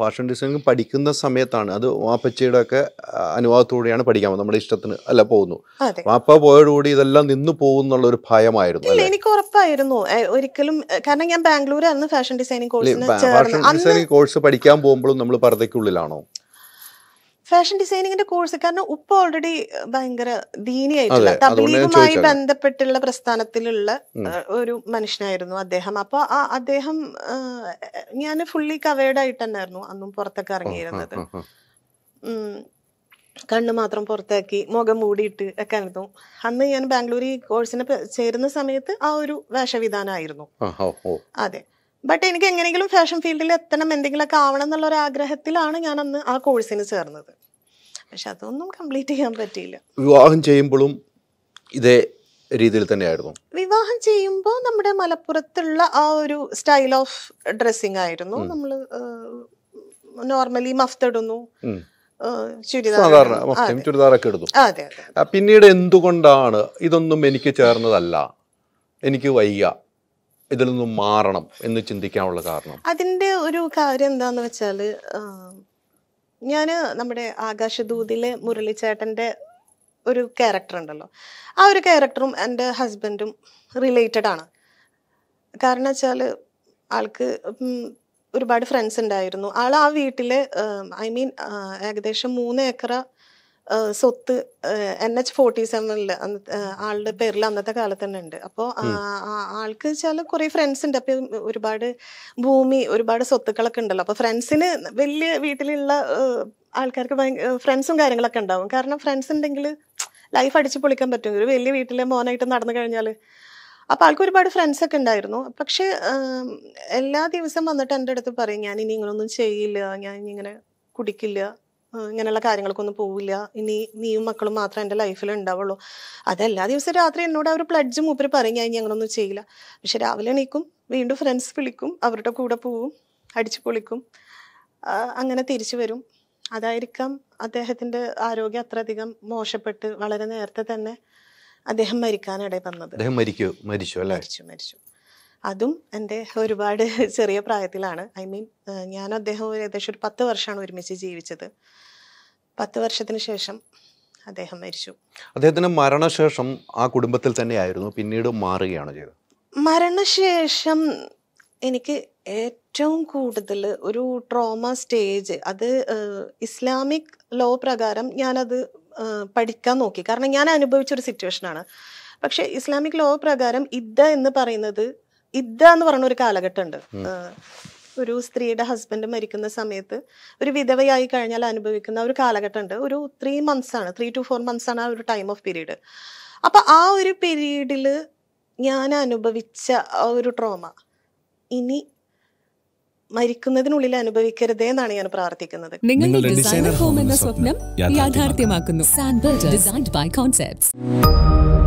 fashion designing പഠിക്കുന്ന സമയത്താണ് അത് വാപ്പച്ചയുടെ ഒക്കെ അനുവാദത്തോടെയാണ് പഠിക്കാൻ നമ്മുടെ ഇഷ്ടത്തിന് അല്ല പോകുന്നു വാപ്പ പോയതോടുകൂടി ഇതെല്ലാം നിന്നു പോകും എന്നുള്ള ഒരു ഭയമായിരുന്നു എനിക്ക് ഉറപ്പായിരുന്നു ഒരിക്കലും കാരണം ഞാൻ ബാംഗ്ലൂരായിരുന്നു fashion designing course fashion designing course പഠിക്കാൻ പോകുമ്പോഴും നമ്മൾ പർദ്ദയ്ക്കുള്ളിലാണോ ഫാഷൻ ഡിസൈനിങ്ങിന്റെ കോഴ്സ് കാരണം ഉപ്പ് ഓൾറെഡി ഭയങ്കര ദീനിയായിട്ടുള്ള തബ്ലീഗുമായി ബന്ധപ്പെട്ടുള്ള പ്രസ്ഥാനത്തിലുള്ള ഒരു മനുഷ്യനായിരുന്നു അദ്ദേഹം അപ്പൊ ആ അദ്ദേഹം ഞാൻ ഫുള്ളി കവേർഡ് ആയിട്ട് തന്നെയായിരുന്നു അന്നും പുറത്തൊക്കെ ഇറങ്ങിയിരുന്നത് കണ്ണ് മാത്രം പുറത്താക്കി മുഖം മൂടിയിട്ട് ഒക്കെ ആയിരുന്നു അന്ന് ഞാൻ ബാംഗ്ലൂർ ഈ കോഴ്സിന് ചേരുന്ന സമയത്ത് ആ ഒരു വേഷവിധാനമായിരുന്നു അതെ ബട്ട് എനിക്ക് എങ്ങനെയെങ്കിലും ഫാഷൻ ഫീൽഡിൽ എത്തണം എന്തെങ്കിലുമൊക്കെ ആവണം എന്നുള്ള ഒരു ആഗ്രഹത്തിലാണ് ഞാൻ അന്ന് ആ കോഴ്സിന് ചേർന്നത് പക്ഷെ അതൊന്നും കംപ്ലീറ്റ് ചെയ്യാൻ പറ്റിയില്ല വിവാഹം ചെയ്യുമ്പോഴും ഇതേ രീതിയിൽ തന്നെയായിരുന്നു വിവാഹം ചെയ്യുമ്പോൾ നമ്മുടെ മലപ്പുറത്തുള്ള ആ ഒരു സ്റ്റൈൽ ഓഫ് ഡ്രസ്സിങ് ആയിരുന്നു നമ്മൾ നോർമലി മഫ്തിടുന്നു സാധാരണ ചുരിദാറൊക്കെ എടുത്തു പിന്നീട് എന്തുകൊണ്ടാണ് ഇതൊന്നും എനിക്ക് ചേർന്നതല്ല എനിക്ക് വയ്യ ഇതിൽ നിന്നും മാറണം എന്ന് ചിന്തിക്കാനുള്ള കാരണം അതിന്റെ ഒരു കാര്യം എന്താന്ന് വെച്ചാല് ഞാൻ നമ്മുടെ ആകാശദൂതിലെ മുരളിച്ചേട്ടൻ്റെ ഒരു ക്യാരക്ടർ ഉണ്ടല്ലോ ആ ഒരു ക്യാരക്ടറും എൻ്റെ ഹസ്ബൻഡും റിലേറ്റഡ് ആണ് കാരണം വെച്ചാൽ ആൾക്ക് ഒരുപാട് ഫ്രണ്ട്സ് ഉണ്ടായിരുന്നു ആൾ ആ വീട്ടിൽ ഐ മീൻ ഏകദേശം മൂന്ന് ഏക്കറ സ്വത്ത് എൻ എച്ച് ഫോർട്ടി സെവനിൽ ആളുടെ പേരിൽ അന്നത്തെ കാലത്ത് തന്നെ ഉണ്ട് അപ്പോൾ ആൾക്ക് വെച്ചാൽ കുറേ ഫ്രണ്ട്സ് ഉണ്ട് അപ്പം ഒരുപാട് ഭൂമി ഒരുപാട് സ്വത്തുക്കളൊക്കെ ഉണ്ടല്ലോ അപ്പോൾ ഫ്രണ്ട്സിന് വലിയ വീട്ടിലുള്ള ആൾക്കാർക്ക് ഫ്രണ്ട്സും കാര്യങ്ങളൊക്കെ ഉണ്ടാവും കാരണം ഫ്രണ്ട്സ് ഉണ്ടെങ്കിൽ ലൈഫ് അടിച്ചു പൊളിക്കാൻ പറ്റും ഒരു വലിയ വീട്ടിലെ മോനായിട്ട് നടന്നു കഴിഞ്ഞാൽ അപ്പോൾ ആൾക്ക് ഒരുപാട് ഫ്രണ്ട്സൊക്കെ ഉണ്ടായിരുന്നു പക്ഷേ എല്ലാ ദിവസം വന്നിട്ട് എൻ്റെ അടുത്ത് പറയും ഞാൻ ഇനി ഇങ്ങനൊന്നും ചെയ്യില്ല ഞാൻ ഇങ്ങനെ കുടിക്കില്ല ഇങ്ങനെയുള്ള കാര്യങ്ങൾക്കൊന്നും പോവില്ല ഇനി നീയും മക്കളും മാത്രം എൻ്റെ ലൈഫിൽ ഉണ്ടാവുള്ളൂ അതെല്ലാ ദിവസവും രാത്രി എന്നോട് അവർ പ്ലഡ്ജ് മൂപ്പര് പറഞ്ഞു കഴിഞ്ഞാൽ ഇനി അങ്ങനൊന്നും ചെയ്യില്ല പക്ഷെ രാവിലെ എണീക്കും വീണ്ടും ഫ്രണ്ട്സ് വിളിക്കും അവരുടെ കൂടെ പോവും അടിച്ചു പൊളിക്കും അങ്ങനെ തിരിച്ചു വരും അതായിരിക്കാം അദ്ദേഹത്തിൻ്റെ ആരോഗ്യം അത്രയധികം മോശപ്പെട്ട് വളരെ നേരത്തെ തന്നെ അദ്ദേഹം മരിക്കാനിടയിൽ വന്നത് അദ്ദേഹം മരിച്ചു മരിച്ചു മരിച്ചു മരിച്ചു അതും എൻ്റെ ഒരുപാട് ചെറിയ പ്രായത്തിലാണ് ഐ മീൻ ഞാനും അദ്ദേഹവും ഏകദേശം ഒരു പത്ത് വർഷമാണ് ഒരുമിച്ച് ജീവിച്ചത് പത്ത് വർഷത്തിന് ശേഷം അദ്ദേഹം മരിച്ചു അദ്ദേഹത്തിന് മരണശേഷം ആ കുടുംബത്തിൽ തന്നെയായിരുന്നു പിന്നീട് മാറുകയാണ് ചെയ്തത് മരണശേഷം എനിക്ക് ഏറ്റവും കൂടുതൽ ഒരു ട്രോമ സ്റ്റേജ് അത് ഇസ്ലാമിക് ലോ പ്രകാരം ഞാനത് പഠിക്കാൻ നോക്കി കാരണം ഞാൻ അനുഭവിച്ച ഒരു സിറ്റുവേഷനാണ് പക്ഷേ ഇസ്ലാമിക് ലോ പ്രകാരം ഇദ്ദ എന്ന് പറയുന്നത് ഇദ്ദ എന്ന് പറഞ്ഞ ഒരു കാലഘട്ടമുണ്ട് ഒരു സ്ത്രീയുടെ ഹസ്ബൻഡ് മരിക്കുന്ന സമയത്ത് ഒരു വിധവയായി കഴിഞ്ഞാൽ അനുഭവിക്കുന്ന ഒരു കാലഘട്ടമുണ്ട് ഒരു ത്രീ മന്ത്സ് ആണ് ത്രീ ടു ഫോർ മന്ത്സ് ആണ് ആ ഒരു ടൈം ഓഫ് പീരീഡ് അപ്പൊ ആ ഒരു പീരീഡിൽ ഞാൻ അനുഭവിച്ച ആ ഒരു ട്രോമ ഇനി മരിക്കുന്നതിനുള്ളിൽ അനുഭവിക്കരുതേ എന്നാണ് ഞാൻ പ്രാർത്ഥിക്കുന്നത് നിങ്ങളുടെ ഡിസൈനർ ഹോം എന്ന സ്വപ്നം യാഥാർത്ഥ്യമാക്കുന്നു ബൈ കോൺസെപ്റ്റ്സ്